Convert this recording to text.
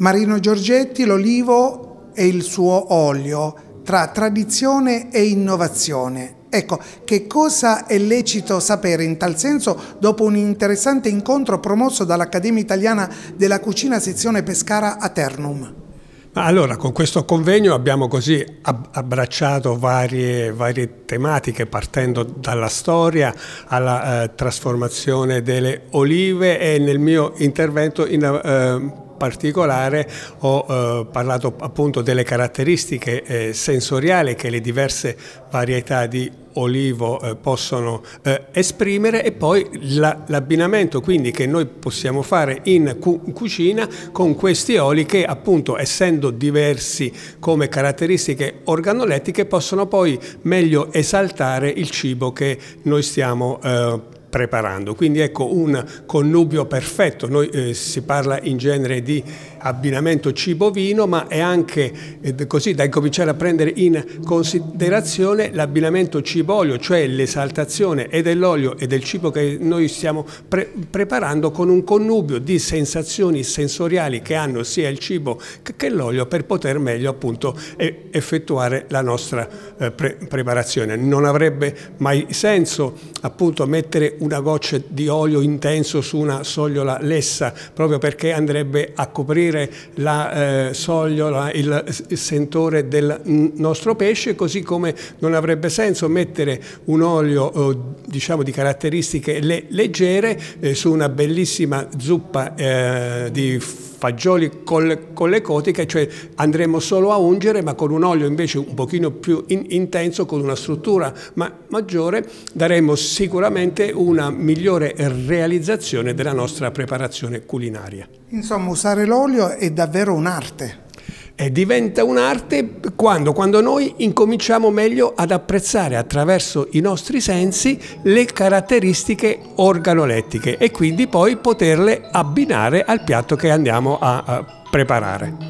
Marino Giorgetti, l'olivo e il suo olio, tra tradizione e innovazione. Ecco, che cosa è lecito sapere in tal senso dopo un interessante incontro promosso dall'Accademia Italiana della Cucina sezione Pescara a Ternum? Allora, con questo convegno abbiamo così abbracciato varie, varie tematiche, partendo dalla storia alla eh, trasformazione delle olive e nel mio intervento in, eh, particolare ho eh, parlato appunto delle caratteristiche eh, sensoriali che le diverse varietà di olivo eh, possono eh, esprimere e poi la, l'abbinamento quindi che noi possiamo fare in cu- cucina con questi oli che appunto essendo diversi come caratteristiche organolettiche possono poi meglio esaltare il cibo che noi stiamo eh, preparando. Quindi ecco un connubio perfetto, noi eh, si parla in genere di abbinamento cibo-vino, ma è anche eh, così da cominciare a prendere in considerazione l'abbinamento cibo-olio, cioè l'esaltazione e dell'olio e del cibo che noi stiamo pre preparando con un connubio di sensazioni sensoriali che hanno sia il cibo che l'olio per poter meglio appunto eh, effettuare la nostra eh, pre preparazione. Non avrebbe mai senso appunto mettere una goccia di olio intenso su una sogliola lessa, proprio perché andrebbe a coprire la eh, sogliola, il, il sentore del nostro pesce, così come non avrebbe senso mettere un olio eh, diciamo di caratteristiche le, leggere eh, su una bellissima zuppa eh, di fagioli col, con le cotiche, cioè andremo solo a ungere ma con un olio invece un pochino più in, intenso, con una struttura ma, maggiore, daremo sicuramente un una migliore realizzazione della nostra preparazione culinaria. Insomma, usare l'olio è davvero un'arte. E diventa un'arte quando, quando, noi incominciamo meglio ad apprezzare attraverso i nostri sensi le caratteristiche organolettiche e quindi poi poterle abbinare al piatto che andiamo a, a preparare.